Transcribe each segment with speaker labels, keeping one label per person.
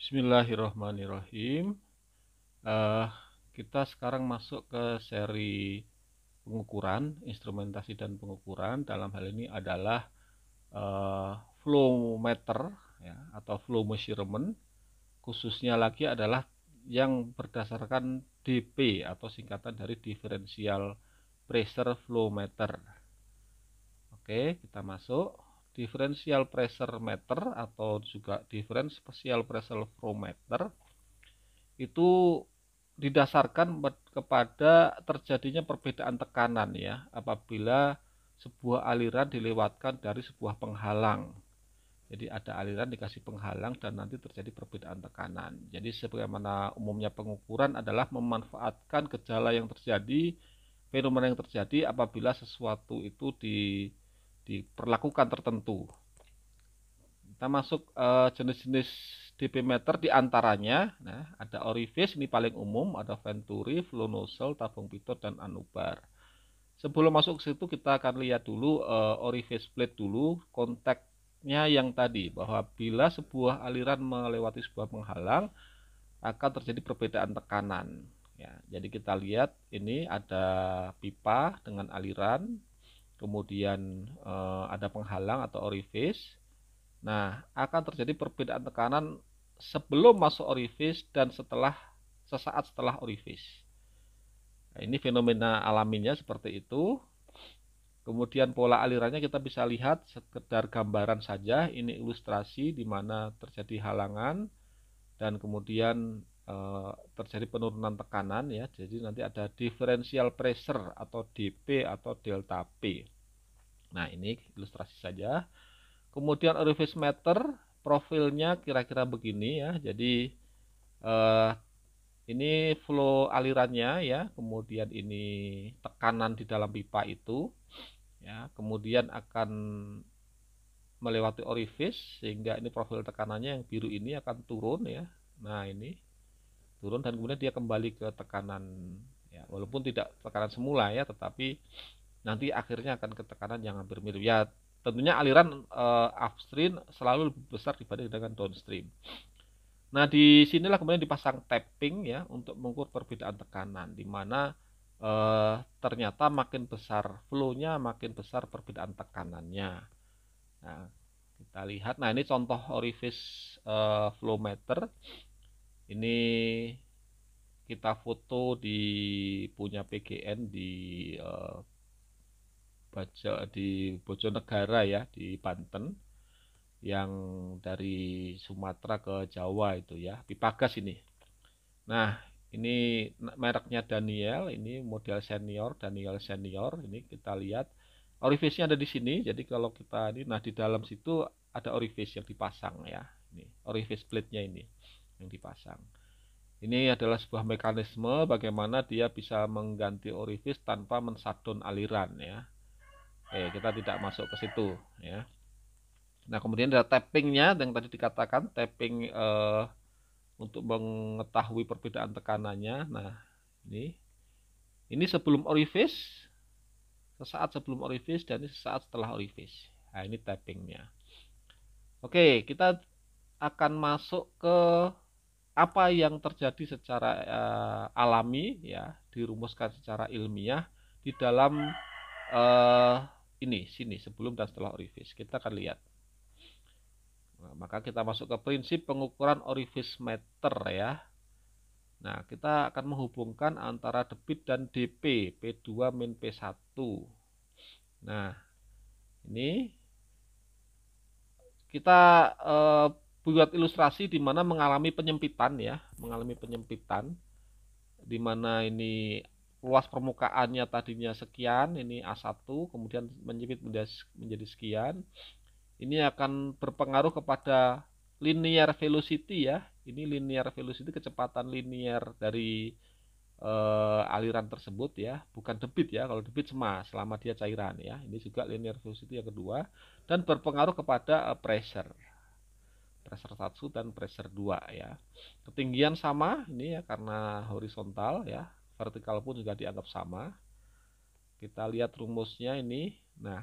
Speaker 1: Bismillahirrahmanirrahim. Uh, kita sekarang masuk ke seri pengukuran, instrumentasi dan pengukuran. Dalam hal ini adalah uh, eh, flow meter ya, atau flow measurement. Khususnya lagi adalah yang berdasarkan DP atau singkatan dari differential pressure flow meter. Oke, kita masuk differential pressure meter atau juga differential pressure flow meter itu didasarkan kepada terjadinya perbedaan tekanan ya apabila sebuah aliran dilewatkan dari sebuah penghalang jadi ada aliran dikasih penghalang dan nanti terjadi perbedaan tekanan. Jadi sebagaimana umumnya pengukuran adalah memanfaatkan gejala yang terjadi, fenomena yang terjadi apabila sesuatu itu di diperlakukan tertentu. Kita masuk eh, jenis-jenis DP meter diantaranya, nah, ada orifice ini paling umum, ada venturi, flow nozzle, tabung pitot dan anubar. Sebelum masuk ke situ kita akan lihat dulu uh, orifice plate dulu kontaknya yang tadi bahwa bila sebuah aliran melewati sebuah penghalang akan terjadi perbedaan tekanan. Ya, jadi kita lihat ini ada pipa dengan aliran kemudian eh, ada penghalang atau orifice. Nah, akan terjadi perbedaan tekanan sebelum masuk orifice dan setelah sesaat setelah orifice. Nah, ini fenomena alaminya seperti itu. Kemudian pola alirannya kita bisa lihat sekedar gambaran saja, ini ilustrasi di mana terjadi halangan dan kemudian Eh, terjadi penurunan tekanan ya. Jadi nanti ada differential pressure atau DP atau delta P. Nah, ini ilustrasi saja. Kemudian orifice meter profilnya kira-kira begini ya. Jadi eh, ini flow alirannya ya, kemudian ini tekanan di dalam pipa itu ya, kemudian akan melewati orifice sehingga ini profil tekanannya yang biru ini akan turun ya. Nah, ini turun dan kemudian dia kembali ke tekanan ya walaupun tidak tekanan semula ya tetapi nanti akhirnya akan ke tekanan yang hampir mirip ya tentunya aliran uh, upstream selalu lebih besar dibanding dengan downstream nah di sinilah kemudian dipasang tapping ya untuk mengukur perbedaan tekanan di mana uh, ternyata makin besar flow-nya makin besar perbedaan tekanannya nah kita lihat nah ini contoh orifice uh, flow meter ini kita foto di punya PGN di uh, eh, di di Bojonegara ya di Banten yang dari Sumatera ke Jawa itu ya pipagas ini nah ini mereknya Daniel ini model senior Daniel senior ini kita lihat orifice ada di sini jadi kalau kita ini nah di dalam situ ada orifice yang dipasang ya ini orifice plate nya ini yang dipasang. Ini adalah sebuah mekanisme bagaimana dia bisa mengganti orifice tanpa mensadon aliran ya. Eh, kita tidak masuk ke situ ya. Nah, kemudian ada tappingnya yang tadi dikatakan tapping eh, untuk mengetahui perbedaan tekanannya. Nah, ini ini sebelum orifice sesaat sebelum orifice dan ini sesaat setelah orifice. Nah, ini tappingnya. Oke, kita akan masuk ke apa yang terjadi secara uh, alami ya dirumuskan secara ilmiah di dalam uh, ini sini sebelum dan setelah orifice kita akan lihat nah, maka kita masuk ke prinsip pengukuran orifice meter ya Nah, kita akan menghubungkan antara debit dan DP, P2 min P1. Nah, ini kita uh, buat ilustrasi di mana mengalami penyempitan ya, mengalami penyempitan di mana ini luas permukaannya tadinya sekian, ini A1 kemudian menyempit menjadi sekian. Ini akan berpengaruh kepada linear velocity ya. Ini linear velocity kecepatan linear dari eh, aliran tersebut ya, bukan debit ya. Kalau debit cuma selama dia cairan ya. Ini juga linear velocity yang kedua dan berpengaruh kepada eh, pressure pressure 1 dan pressure 2 ya. Ketinggian sama ini ya karena horizontal ya, vertikal pun juga dianggap sama. Kita lihat rumusnya ini. Nah,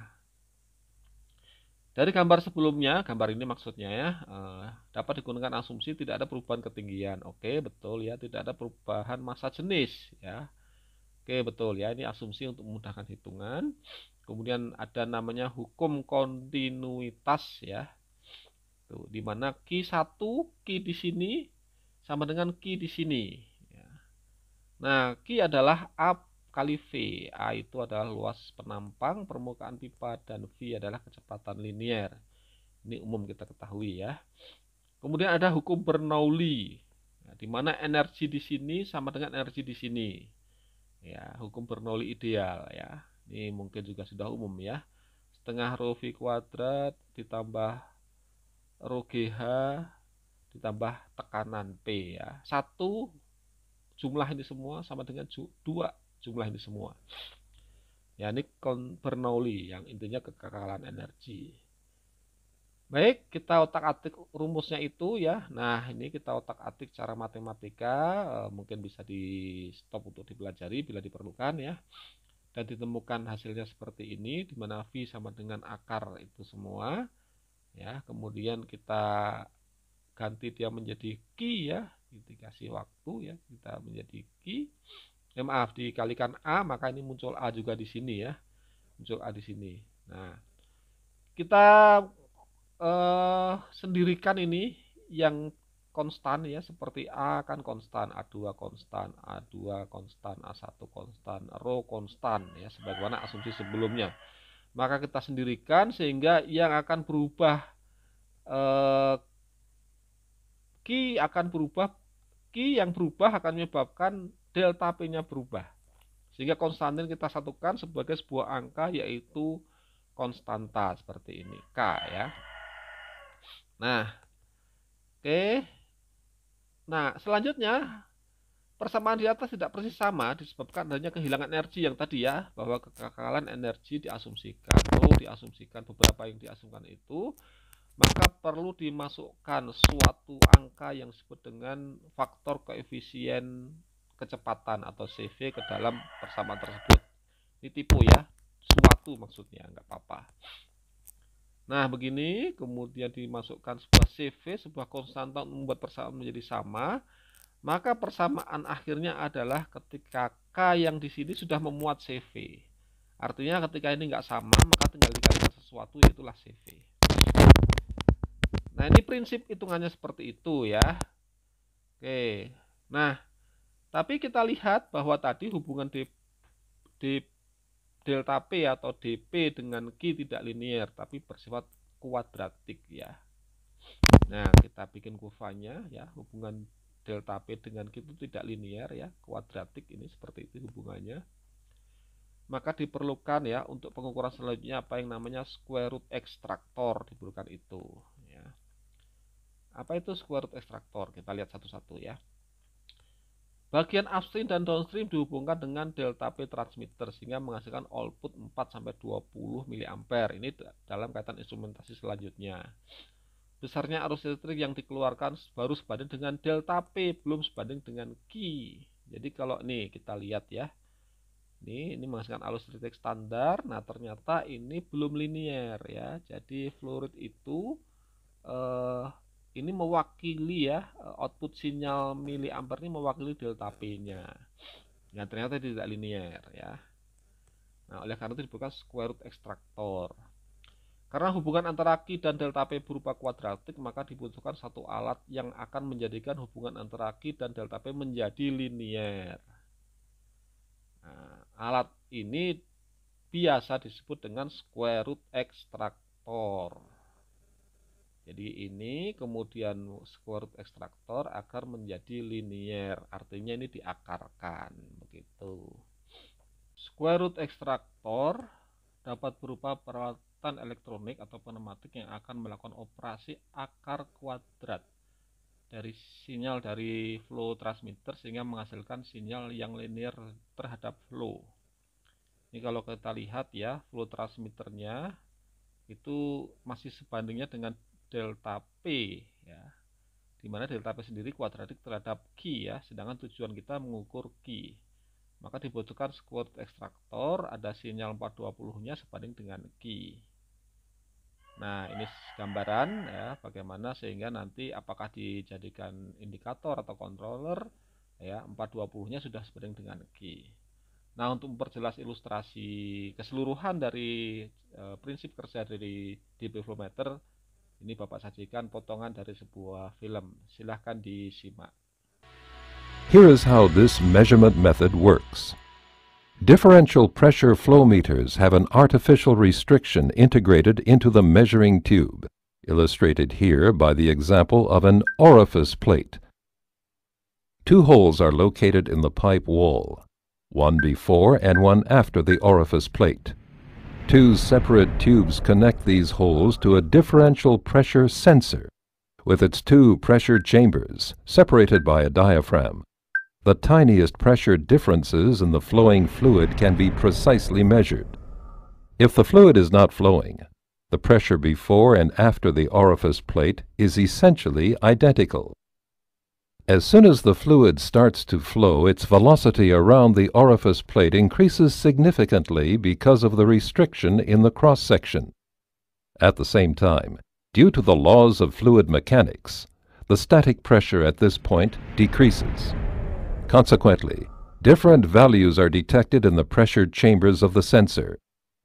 Speaker 1: dari gambar sebelumnya, gambar ini maksudnya ya, eh, dapat digunakan asumsi tidak ada perubahan ketinggian. Oke, betul ya, tidak ada perubahan massa jenis ya. Oke, betul ya, ini asumsi untuk memudahkan hitungan. Kemudian ada namanya hukum kontinuitas ya Tuh, gitu. di mana Q 1 Q di sini sama dengan Q di sini. Ya. Nah, Q adalah A kali V. A itu adalah luas penampang, permukaan pipa, dan V adalah kecepatan linier. Ini umum kita ketahui ya. Kemudian ada hukum Bernoulli, nah, di mana energi di sini sama dengan energi di sini. Ya, hukum Bernoulli ideal ya. Ini mungkin juga sudah umum ya. Setengah rho V kuadrat ditambah GH ditambah tekanan P ya. Satu jumlah ini semua sama dengan dua jumlah ini semua. Ya ini Bernoulli yang intinya kekekalan energi. Baik, kita otak-atik rumusnya itu ya. Nah, ini kita otak-atik cara matematika, eh, mungkin bisa di stop untuk dipelajari bila diperlukan ya. Dan ditemukan hasilnya seperti ini di V sama dengan akar itu semua ya kemudian kita ganti dia menjadi ki ya dikasih waktu ya kita menjadi ki eh, maaf dikalikan a maka ini muncul a juga di sini ya muncul a di sini nah kita eh, sendirikan ini yang konstan ya seperti A kan konstan, A2 konstan, A2 konstan, A1 konstan, rho konstan ya sebagaimana asumsi sebelumnya maka kita sendirikan sehingga yang akan berubah eh, akan berubah Ki yang berubah akan menyebabkan delta P-nya berubah sehingga konstantin kita satukan sebagai sebuah angka yaitu konstanta seperti ini K ya nah oke okay. nah selanjutnya Persamaan di atas tidak persis sama disebabkan adanya kehilangan energi yang tadi ya, bahwa kekekalan energi diasumsikan. Oh, diasumsikan beberapa yang diasumsikan itu, maka perlu dimasukkan suatu angka yang disebut dengan faktor koefisien kecepatan atau CV ke dalam persamaan tersebut. Ini tipu ya, suatu maksudnya, nggak apa-apa. Nah, begini, kemudian dimasukkan sebuah CV, sebuah konstanta untuk membuat persamaan menjadi sama. Maka persamaan akhirnya adalah ketika K yang di sini sudah memuat CV. Artinya ketika ini nggak sama, maka tinggal dikalikan sesuatu itulah CV. Nah ini prinsip hitungannya seperti itu ya. Oke, nah tapi kita lihat bahwa tadi hubungan di, di delta P atau DP dengan Q tidak linier, tapi bersifat kuadratik ya. Nah kita bikin kurvanya ya, hubungan delta P dengan Q itu tidak linear ya, kuadratik ini seperti itu hubungannya. Maka diperlukan ya untuk pengukuran selanjutnya apa yang namanya square root extractor diperlukan itu ya. Apa itu square root extractor? Kita lihat satu-satu ya. Bagian upstream dan downstream dihubungkan dengan delta P transmitter sehingga menghasilkan output 4 sampai 20 mA. Ini dalam kaitan instrumentasi selanjutnya besarnya arus listrik yang dikeluarkan baru sebanding dengan delta P, belum sebanding dengan Q. Jadi kalau nih kita lihat ya. Ini ini menghasilkan arus listrik standar. Nah, ternyata ini belum linier ya. Jadi fluorid itu eh, ini mewakili ya eh, output sinyal mili amper ini mewakili delta P-nya. Nah, ternyata tidak linier ya. Nah, oleh karena itu dibuka square root extractor karena hubungan antara Q dan delta P berupa kuadratik, maka dibutuhkan satu alat yang akan menjadikan hubungan antara Q dan delta P menjadi linier. Nah, alat ini biasa disebut dengan square root extractor Jadi ini kemudian square root extractor agar menjadi linier, artinya ini diakarkan begitu. Square root extractor dapat berupa peralatan muatan elektronik atau pneumatik yang akan melakukan operasi akar kuadrat dari sinyal dari flow transmitter sehingga menghasilkan sinyal yang linear terhadap flow. Ini kalau kita lihat ya, flow transmitternya itu masih sebandingnya dengan delta P ya. dimana delta P sendiri kuadratik terhadap Q ya, sedangkan tujuan kita mengukur Q maka dibutuhkan squirt extractor, ada sinyal 420-nya sebanding dengan Q. Nah, ini gambaran ya bagaimana sehingga nanti apakah dijadikan indikator atau controller ya 420-nya sudah sebanding dengan Q. Nah, untuk memperjelas ilustrasi keseluruhan dari e, prinsip kerja dari DP Flowmeter, ini Bapak sajikan potongan dari sebuah film. Silahkan disimak.
Speaker 2: Here is how this measurement method works. Differential pressure flow meters have an artificial restriction integrated into the measuring tube, illustrated here by the example of an orifice plate. Two holes are located in the pipe wall, one before and one after the orifice plate. Two separate tubes connect these holes to a differential pressure sensor with its two pressure chambers separated by a diaphragm. The tiniest pressure differences in the flowing fluid can be precisely measured. If the fluid is not flowing, the pressure before and after the orifice plate is essentially identical. As soon as the fluid starts to flow, its velocity around the orifice plate increases significantly because of the restriction in the cross-section. At the same time, due to the laws of fluid mechanics, the static pressure at this point decreases. Consequently, different values are detected in the pressured chambers of the sensor,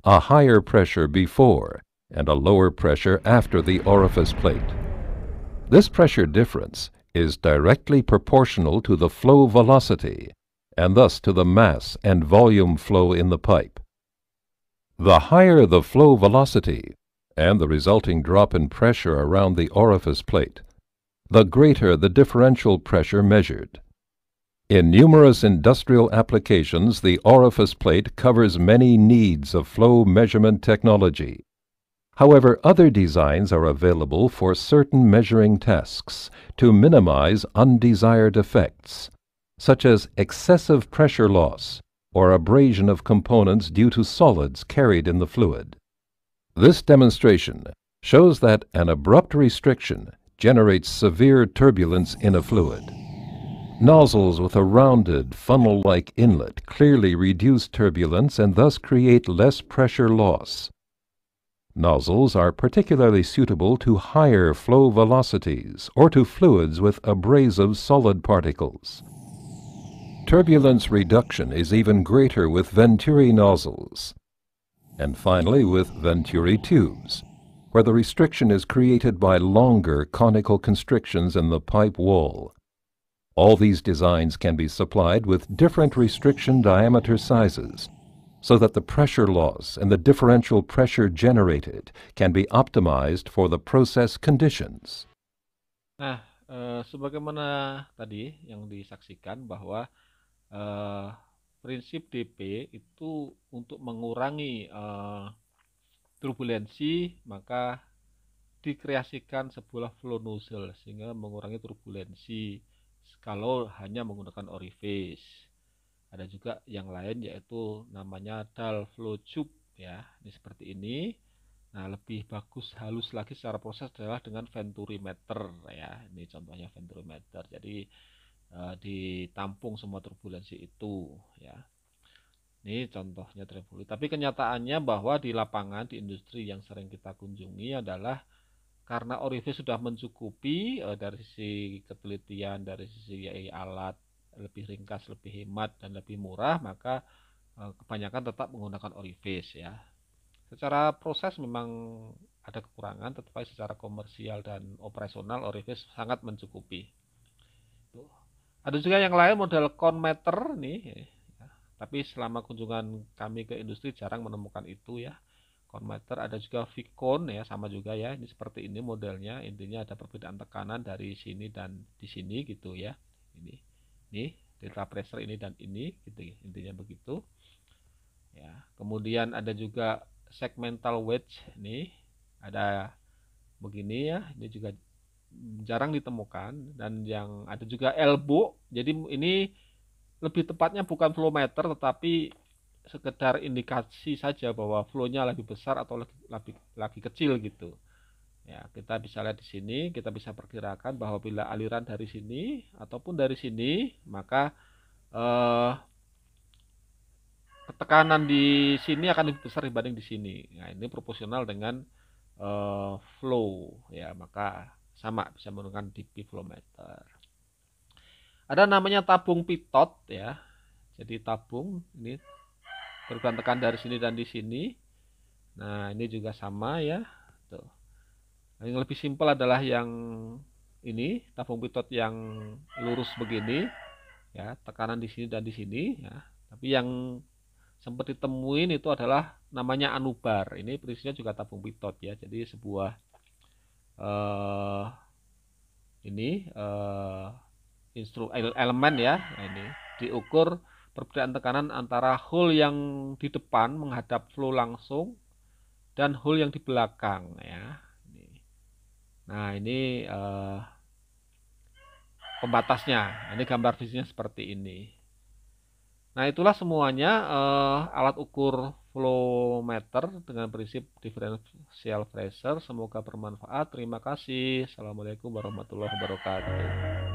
Speaker 2: a higher pressure before and a lower pressure after the orifice plate. This pressure difference is directly proportional to the flow velocity and thus to the mass and volume flow in the pipe. The higher the flow velocity and the resulting drop in pressure around the orifice plate, the greater the differential pressure measured. In numerous industrial applications, the orifice plate covers many needs of flow measurement technology. However, other designs are available for certain measuring tasks to minimize undesired effects, such as excessive pressure loss or abrasion of components due to solids carried in the fluid. This demonstration shows that an abrupt restriction generates severe turbulence in a fluid. Nozzles with a rounded, funnel-like inlet clearly reduce turbulence and thus create less pressure loss. Nozzles are particularly suitable to higher flow velocities or to fluids with abrasive solid particles. Turbulence reduction is even greater with Venturi nozzles. And finally with Venturi tubes, where the restriction is created by longer conical constrictions in the pipe wall. All these designs can be supplied with different restriction diameter sizes so that the pressure loss and the differential pressure generated can be optimized for the process conditions.
Speaker 1: Nah, e, sebagaimana tadi yang disaksikan bahwa e, prinsip DP itu untuk mengurangi e, turbulensi maka dikreasikan sebuah flow nozzle sehingga mengurangi turbulensi kalau hanya menggunakan orifice. Ada juga yang lain yaitu namanya dal Flow tube ya. Ini seperti ini. Nah, lebih bagus halus lagi secara proses adalah dengan venturimeter ya. Ini contohnya Venturi Meter. Jadi e, ditampung semua turbulensi itu ya. Ini contohnya turbulensi. Tapi kenyataannya bahwa di lapangan di industri yang sering kita kunjungi adalah karena Orifice sudah mencukupi uh, dari sisi ketelitian, dari sisi ya, ya, alat lebih ringkas, lebih hemat dan lebih murah, maka uh, kebanyakan tetap menggunakan Orifice ya. Secara proses memang ada kekurangan, tetapi secara komersial dan operasional Orifice sangat mencukupi. Tuh. Ada juga yang lain model meter nih, ya. tapi selama kunjungan kami ke industri jarang menemukan itu ya konverter ada juga Vicon ya sama juga ya ini seperti ini modelnya intinya ada perbedaan tekanan dari sini dan di sini gitu ya ini ini delta pressure ini dan ini gitu ya, intinya begitu ya kemudian ada juga segmental wedge ini ada begini ya ini juga jarang ditemukan dan yang ada juga elbow jadi ini lebih tepatnya bukan flow meter tetapi sekedar indikasi saja bahwa flow-nya lebih besar atau lagi, lagi, lagi kecil gitu. Ya, kita bisa lihat di sini, kita bisa perkirakan bahwa bila aliran dari sini ataupun dari sini, maka eh, tekanan di sini akan lebih besar dibanding di sini. Nah, ini proporsional dengan eh, flow ya, maka sama bisa menggunakan DP flowmeter. Ada namanya tabung pitot ya. Jadi tabung ini perubahan tekan dari sini dan di sini. Nah, ini juga sama ya. Tuh. Yang lebih simpel adalah yang ini, tabung pitot yang lurus begini ya, tekanan di sini dan di sini ya. Tapi yang sempat ditemuin itu adalah namanya anubar. Ini prinsipnya juga tabung pitot ya. Jadi sebuah eh ini eh instru elemen ya. Nah, ini diukur perbedaan tekanan antara hole yang di depan menghadap flow langsung dan hole yang di belakang ya. Nah ini uh, pembatasnya. Ini gambar visinya seperti ini. Nah itulah semuanya uh, alat ukur flow meter dengan prinsip differential pressure. Semoga bermanfaat. Terima kasih. Assalamualaikum warahmatullahi wabarakatuh.